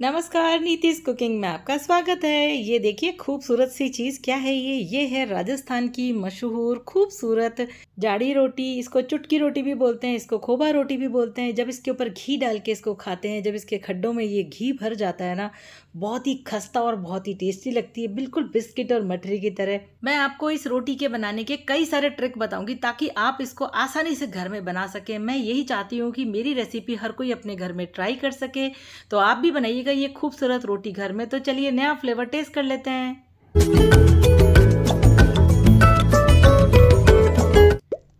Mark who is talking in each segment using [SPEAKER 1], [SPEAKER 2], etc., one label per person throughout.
[SPEAKER 1] नमस्कार नीतीश कुकिंग में आपका स्वागत है ये देखिए खूबसूरत सी चीज़ क्या है ये ये है राजस्थान की मशहूर खूबसूरत जाड़ी रोटी इसको चुटकी रोटी भी बोलते हैं इसको खोबा रोटी भी बोलते हैं जब इसके ऊपर घी डाल के इसको खाते हैं जब इसके खड्डों में ये घी भर जाता है ना बहुत ही खस्ता और बहुत ही टेस्टी लगती है बिल्कुल बिस्किट और मठरी की तरह मैं आपको इस रोटी के बनाने के कई सारे ट्रिक बताऊंगी ताकि आप इसको आसानी से घर में बना सकें मैं यही चाहती हूँ कि मेरी रेसिपी हर कोई अपने घर में ट्राई कर सके तो आप भी बनाइएगा ये खूबसूरत रोटी घर में तो चलिए नया फ्लेवर टेस्ट कर लेते हैं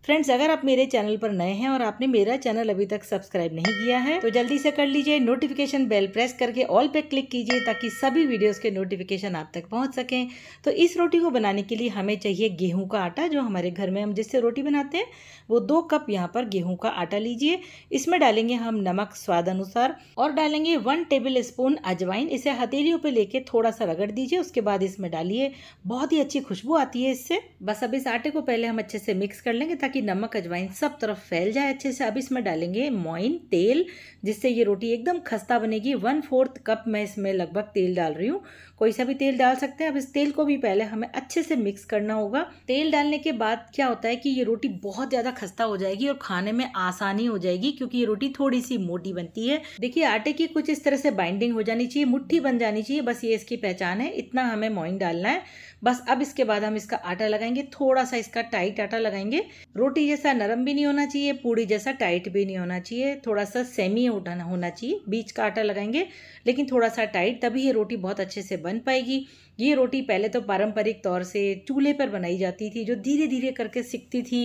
[SPEAKER 1] फ्रेंड्स अगर आप मेरे चैनल पर नए हैं और आपने मेरा चैनल अभी तक सब्सक्राइब नहीं किया है तो जल्दी से कर लीजिए नोटिफिकेशन बेल प्रेस करके ऑल पे क्लिक कीजिए ताकि सभी वीडियोस के नोटिफिकेशन आप तक पहुंच सकें तो इस रोटी को बनाने के लिए हमें चाहिए गेहूं का आटा जो हमारे घर में हम जिससे रोटी बनाते हैं वो दो कप यहाँ पर गेहूँ का आटा लीजिए इसमें डालेंगे हम नमक स्वाद अनुसार और डालेंगे वन टेबल स्पून अजवाइन इसे हथेलियों पर लेके थोड़ा सा रगड़ दीजिए उसके बाद इसमें डालिए बहुत ही अच्छी खुशबू आती है इससे बस अब इस आटे को पहले हम अच्छे से मिक्स कर लेंगे ताकि कि नमक अजवाइन सब तरफ फैल जाए अच्छे से अब इसमें डालेंगे मोइन तेल जिससे ये रोटी एकदम खस्ता बनेगी वन फोर्थ कप मैं इसमें लगभग तेल डाल रही हूँ कोई सा भी तेल डाल सकते हैं अब इस तेल को भी पहले हमें अच्छे से मिक्स करना होगा तेल डालने के बाद क्या होता है कि ये रोटी बहुत ज़्यादा खस्ता हो जाएगी और खाने में आसानी हो जाएगी क्योंकि ये रोटी थोड़ी सी मोटी बनती है देखिए आटे की कुछ इस तरह से बाइंडिंग हो जानी चाहिए मुट्ठी बन जानी चाहिए बस ये इसकी पहचान है इतना हमें मोइन डालना है बस अब इसके बाद हम इसका आटा लगाएंगे थोड़ा सा इसका टाइट आटा लगाएंगे रोटी जैसा नरम भी नहीं होना चाहिए पूड़ी जैसा टाइट भी नहीं होना चाहिए थोड़ा सा सेमी उठाना होना चाहिए बीच का आटा लगाएंगे लेकिन थोड़ा सा टाइट तभी ये रोटी बहुत अच्छे से बन बन पाएगी ये रोटी पहले तो पारंपरिक तौर से चूल्हे पर बनाई जाती थी जो धीरे धीरे करके सीखती थी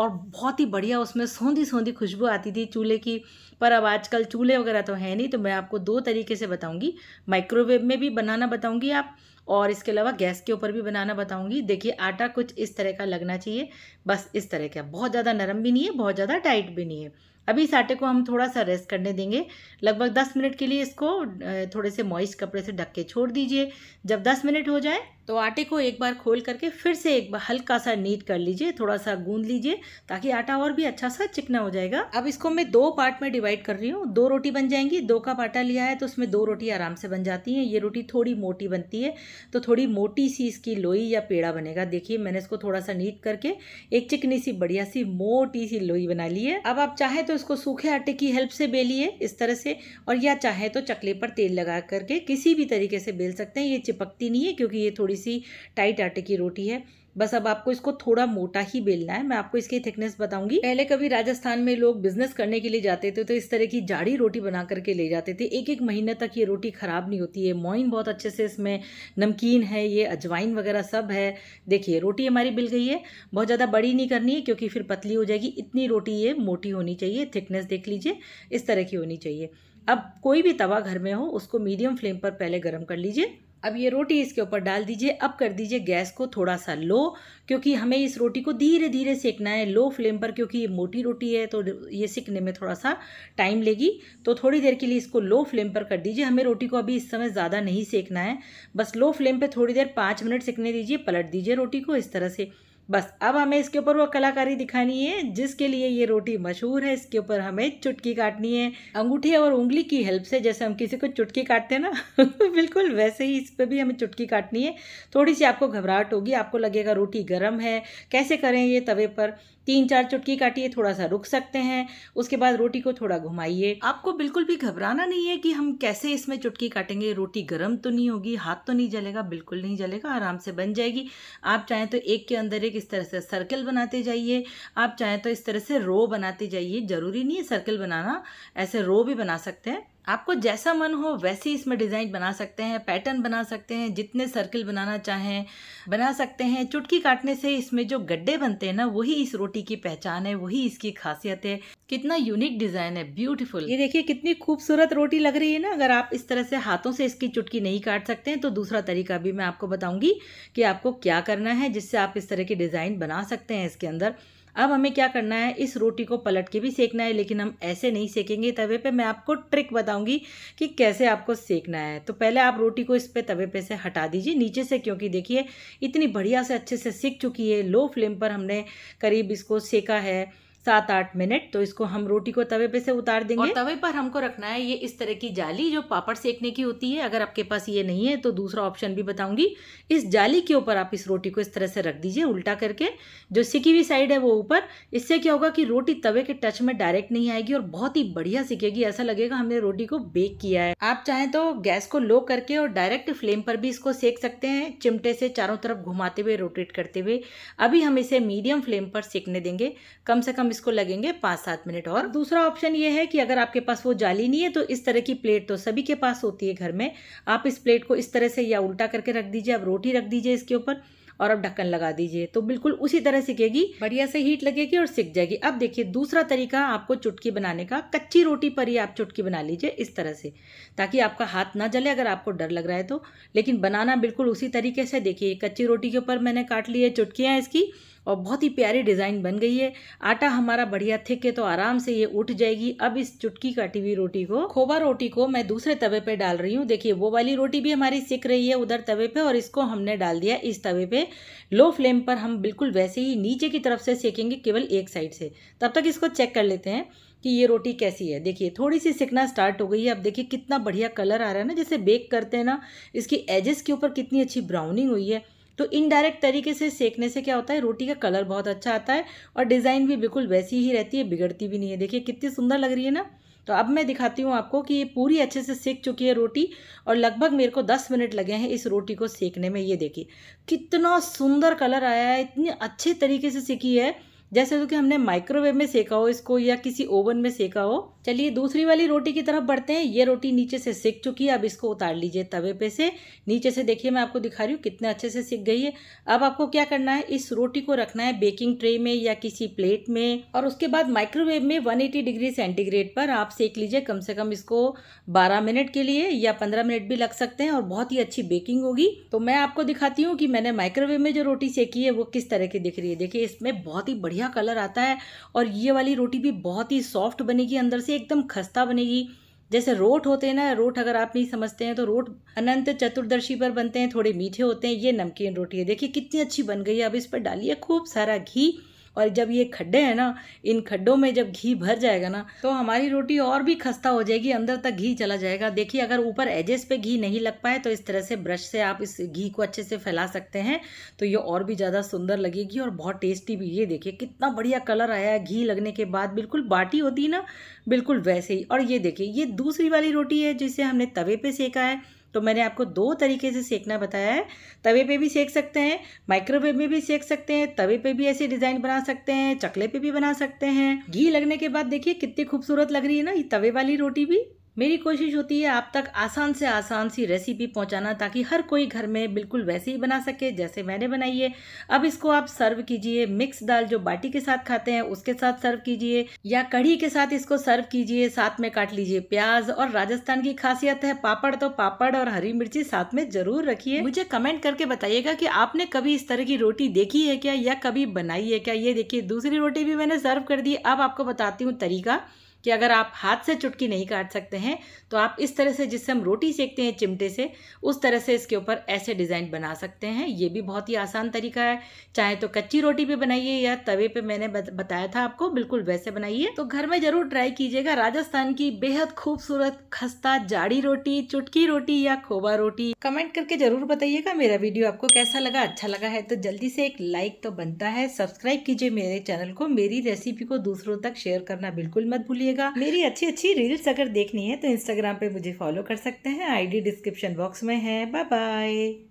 [SPEAKER 1] और बहुत ही बढ़िया उसमें सौंधी सौंधी खुशबू आती थी चूल्हे की पर अब आजकल चूल्हे वगैरह तो है नहीं तो मैं आपको दो तरीके से बताऊँगी माइक्रोवेव में भी बनाना बताऊँगी आप और इसके अलावा गैस के ऊपर भी बनाना बताऊँगी देखिए आटा कुछ इस तरह का लगना चाहिए बस इस तरह का बहुत ज़्यादा नरम भी नहीं है बहुत ज़्यादा टाइट भी नहीं है अभी इस आटे को हम थोड़ा सा रेस्ट करने देंगे लगभग दस मिनट के लिए इसको थोड़े से मॉइस्ट कपड़े से ढक के छोड़ दीजिए जब दस मिनट हो जाए तो आटे को एक बार खोल करके फिर से एक बार हल्का सा नीट कर लीजिए थोड़ा सा गूंद लीजिए ताकि आटा और भी अच्छा सा चिकना हो जाएगा अब इसको मैं दो पार्ट में डिवाइड कर रही हूँ दो रोटी बन जाएंगी दो कप आटा लिया है तो उसमें दो रोटी आराम से बन जाती हैं ये रोटी थोड़ी मोटी बनती है तो थोड़ी मोटी सी इसकी लोई या पेड़ा बनेगा देखिए मैंने इसको थोड़ा सा नीट करके एक चिकनी सी बढ़िया सी मोटी सी लोई बना ली है अब आप चाहे तो इसको सूखे आटे की हेल्प से बेलिए इस तरह से और या चाहे तो चकले पर तेल लगा करके किसी भी तरीके से बेल सकते हैं ये चिपकती नहीं है क्योंकि ये थोड़ी थोड़ी सी टाइट आटे की रोटी है बस अब आपको इसको थोड़ा मोटा ही बेलना है मैं आपको इसकी थिकनेस बताऊंगी पहले कभी राजस्थान में लोग बिजनेस करने के लिए जाते थे तो इस तरह की जाड़ी रोटी बना करके ले जाते थे एक एक महीने तक ये रोटी ख़राब नहीं होती है मोइन बहुत अच्छे से इसमें नमकीन है ये अजवाइन वगैरह सब है देखिए रोटी हमारी बिल गई है बहुत ज़्यादा बड़ी नहीं करनी है क्योंकि फिर पतली हो जाएगी इतनी रोटी ये मोटी होनी चाहिए थिकनेस देख लीजिए इस तरह की होनी चाहिए अब कोई भी तवा घर में हो उसको मीडियम फ्लेम पर पहले गर्म कर लीजिए अब ये रोटी इसके ऊपर डाल दीजिए अब कर दीजिए गैस को थोड़ा सा लो क्योंकि हमें इस रोटी को धीरे धीरे सेकना है लो फ्लेम पर क्योंकि ये मोटी रोटी है तो ये सेकने में थोड़ा सा टाइम लेगी तो थोड़ी देर के लिए इसको लो फ्लेम पर कर दीजिए हमें रोटी को अभी इस समय ज़्यादा नहीं सेकना है बस लो फ्लेम पर थोड़ी देर पाँच मिनट सेकने दीजिए पलट दीजिए रोटी को इस तरह से बस अब हमें इसके ऊपर वो कलाकारी दिखानी है जिसके लिए ये रोटी मशहूर है इसके ऊपर हमें चुटकी काटनी है अंगूठी और उंगली की हेल्प से जैसे हम किसी को चुटकी काटते हैं ना बिल्कुल वैसे ही इस पर भी हमें चुटकी काटनी है थोड़ी सी आपको घबराहट होगी आपको लगेगा रोटी गर्म है कैसे करें ये तवे पर तीन चार चुटकी काटिए थोड़ा सा रुक सकते हैं उसके बाद रोटी को थोड़ा घुमाइए आपको बिल्कुल भी घबराना नहीं है कि हम कैसे इसमें चुटकी काटेंगे रोटी गर्म तो नहीं होगी हाथ तो नहीं जलेगा बिल्कुल नहीं जलेगा आराम से बन जाएगी आप चाहें तो एक के अंदर एक इस तरह से सर्कल बनाते जाइए आप चाहें तो इस तरह से रो बनाते जाइए ज़रूरी नहीं है सर्कल बनाना ऐसे रो भी बना सकते हैं आपको जैसा मन हो वैसे इसमें डिज़ाइन बना सकते हैं पैटर्न बना सकते हैं जितने सर्किल बनाना चाहें बना सकते हैं चुटकी काटने से इसमें जो गड्ढे बनते हैं ना वही इस रोटी की पहचान है वही इसकी खासियत है कितना यूनिक डिज़ाइन है ब्यूटीफुल ये देखिए कितनी खूबसूरत रोटी लग रही है ना अगर आप इस तरह से हाथों से इसकी चुटकी नहीं काट सकते हैं तो दूसरा तरीका भी मैं आपको बताऊँगी कि आपको क्या करना है जिससे आप इस तरह की डिज़ाइन बना सकते हैं इसके अंदर अब हमें क्या करना है इस रोटी को पलट के भी सेकना है लेकिन हम ऐसे नहीं सेकेंगे तवे पे मैं आपको ट्रिक बताऊंगी कि कैसे आपको सेकना है तो पहले आप रोटी को इस पे तवे पे से हटा दीजिए नीचे से क्योंकि देखिए इतनी बढ़िया से अच्छे से सीख चुकी है लो फ्लेम पर हमने करीब इसको सेका है सात आठ मिनट तो इसको हम रोटी को तवे पे से उतार देंगे और तवे पर हमको रखना है ये इस तरह की जाली जो पापड़ सेकने की होती है अगर आपके पास ये नहीं है तो दूसरा ऑप्शन भी बताऊंगी इस जाली के ऊपर आप इस रोटी को इस तरह से रख दीजिए उल्टा करके जो सिकी हुई साइड है वो ऊपर इससे क्या होगा कि रोटी तवे के टच में डायरेक्ट नहीं आएगी और बहुत ही बढ़िया सिकेगी ऐसा लगेगा हमने रोटी को बेक किया है आप चाहें तो गैस को लो करके और डायरेक्ट फ्लेम पर भी इसको सेक सकते हैं चिमटे से चारों तरफ घुमाते हुए रोटेट करते हुए अभी हम इसे मीडियम फ्लेम पर सेकने देंगे कम से कम इसको लगेंगे पाँच सात मिनट और दूसरा ऑप्शन ये है कि अगर आपके पास वो जाली नहीं है तो इस तरह की प्लेट तो सभी के पास होती है घर में आप इस प्लेट को इस तरह से या उल्टा करके रख दीजिए आप रोटी रख दीजिए इसके ऊपर और अब ढक्कन लगा दीजिए तो बिल्कुल उसी तरह सिकेगी बढ़िया से हीट लगेगी और सिक जाएगी अब देखिए दूसरा तरीका आपको चुटकी बनाने का कच्ची रोटी पर ही आप चुटकी बना लीजिए इस तरह से ताकि आपका हाथ ना जले अगर आपको डर लग रहा है तो लेकिन बनाना बिल्कुल उसी तरीके से देखिए कच्ची रोटी के ऊपर मैंने काट ली है चुटकियाँ इसकी और बहुत ही प्यारी डिज़ाइन बन गई है आटा हमारा बढ़िया थिक है तो आराम से ये उठ जाएगी अब इस चुटकी काटी हुई रोटी को खोबा रोटी को मैं दूसरे तवे पे डाल रही हूँ देखिए वो वाली रोटी भी हमारी सिक रही है उधर तवे पे और इसको हमने डाल दिया इस तवे पे लो फ्लेम पर हम बिल्कुल वैसे ही नीचे की तरफ से सेकेंगे केवल एक साइड से तब तक इसको चेक कर लेते हैं कि ये रोटी कैसी है देखिए थोड़ी सी सिकना स्टार्ट हो गई है अब देखिए कितना बढ़िया कलर आ रहा है ना जैसे बेक करते हैं ना इसकी एजेस के ऊपर कितनी अच्छी ब्राउनिंग हुई है तो इनडायरेक्ट तरीके से सेकने से क्या होता है रोटी का कलर बहुत अच्छा आता है और डिज़ाइन भी बिल्कुल वैसी ही रहती है बिगड़ती भी नहीं है देखिए कितनी सुंदर लग रही है ना तो अब मैं दिखाती हूँ आपको कि ये पूरी अच्छे से सेक चुकी है रोटी और लगभग मेरे को दस मिनट लगे हैं इस रोटी को सेकने में ये देखिए कितना सुंदर कलर आया है इतने अच्छे तरीके से सीखी है जैसे तो कि हमने माइक्रोवेव में सेका हो इसको या किसी ओवन में सेका हो चलिए दूसरी वाली रोटी की तरफ बढ़ते हैं ये रोटी नीचे से सेक चुकी है अब इसको उतार लीजिए तवे पे से नीचे से देखिए मैं आपको दिखा रही हूँ कितने अच्छे से सिक गई है अब आपको क्या करना है इस रोटी को रखना है बेकिंग ट्रे में या किसी प्लेट में और उसके बाद माइक्रोवेव में वन डिग्री सेंटीग्रेड पर आप सेक लीजिए कम से कम इसको बारह मिनट के लिए या पंद्रह मिनट भी लग सकते हैं और बहुत ही अच्छी बेकिंग होगी तो मैं आपको दिखाती हूँ कि मैंने माइक्रोवेव में जो रोटी सेकी है वो किस तरह की दिख रही है देखिए इसमें बहुत ही बढ़िया बढ़िया कलर आता है और ये वाली रोटी भी बहुत ही सॉफ्ट बनेगी अंदर से एकदम खस्ता बनेगी जैसे रोट होते हैं ना रोट अगर आप नहीं समझते हैं तो रोट अनंत चतुर्दशी पर बनते हैं थोड़े मीठे होते हैं ये नमकीन रोटी है देखिए कितनी अच्छी बन गई है अब इस पर डालिए खूब सारा घी और जब ये खड्डे हैं ना इन खड्डों में जब घी भर जाएगा ना तो हमारी रोटी और भी खस्ता हो जाएगी अंदर तक घी चला जाएगा देखिए अगर ऊपर एजेस पे घी नहीं लग पाए तो इस तरह से ब्रश से आप इस घी को अच्छे से फैला सकते हैं तो ये और भी ज़्यादा सुंदर लगेगी और बहुत टेस्टी भी ये देखिए कितना बढ़िया कलर आया है घी लगने के बाद बिल्कुल बाटी होती ना बिल्कुल वैसे ही और ये देखिए ये दूसरी वाली रोटी है जिसे हमने तवे पर सेका है तो मैंने आपको दो तरीके से सेकना बताया है तवे पे भी सेक सकते हैं माइक्रोवेव में भी सेक सकते हैं तवे पे भी ऐसे डिज़ाइन बना सकते हैं चकले पे भी बना सकते हैं घी लगने के बाद देखिए कितनी खूबसूरत लग रही है ना ये तवे वाली रोटी भी मेरी कोशिश होती है आप तक आसान से आसान सी रेसिपी पहुंचाना ताकि हर कोई घर में बिल्कुल वैसे ही बना सके जैसे मैंने बनाई है अब इसको आप सर्व कीजिए मिक्स दाल जो बाटी के साथ खाते हैं उसके साथ सर्व कीजिए या कढ़ी के साथ इसको सर्व कीजिए साथ में काट लीजिए प्याज और राजस्थान की खासियत है पापड़ तो पापड़ और हरी मिर्ची साथ में जरूर रखिए मुझे कमेंट करके बताइएगा कि आपने कभी इस तरह की रोटी देखी है क्या या कभी बनाई है क्या ये देखिए दूसरी रोटी भी मैंने सर्व कर दी अब आपको बताती हूँ तरीका कि अगर आप हाथ से चुटकी नहीं काट सकते हैं तो आप इस तरह से जिससे हम रोटी सेकते हैं चिमटे से उस तरह से इसके ऊपर ऐसे डिज़ाइन बना सकते हैं ये भी बहुत ही आसान तरीका है चाहे तो कच्ची रोटी पे बनाइए या तवे पे मैंने बताया था आपको बिल्कुल वैसे बनाइए तो घर में ज़रूर ट्राई कीजिएगा राजस्थान की बेहद खूबसूरत खस्ता जाड़ी रोटी चुटकी रोटी या खोबा रोटी कमेंट करके ज़रूर बताइएगा मेरा वीडियो आपको कैसा लगा अच्छा लगा है तो जल्दी से एक लाइक तो बनता है सब्सक्राइब कीजिए मेरे चैनल को मेरी रेसिपी को दूसरों तक शेयर करना बिल्कुल मत भूलिएगा रहिएगा मेरी अच्छी अच्छी रील्स अगर देखनी है तो इंस्टाग्राम पे मुझे फॉलो कर सकते हैं आईडी डिस्क्रिप्शन बॉक्स में है बाय बाय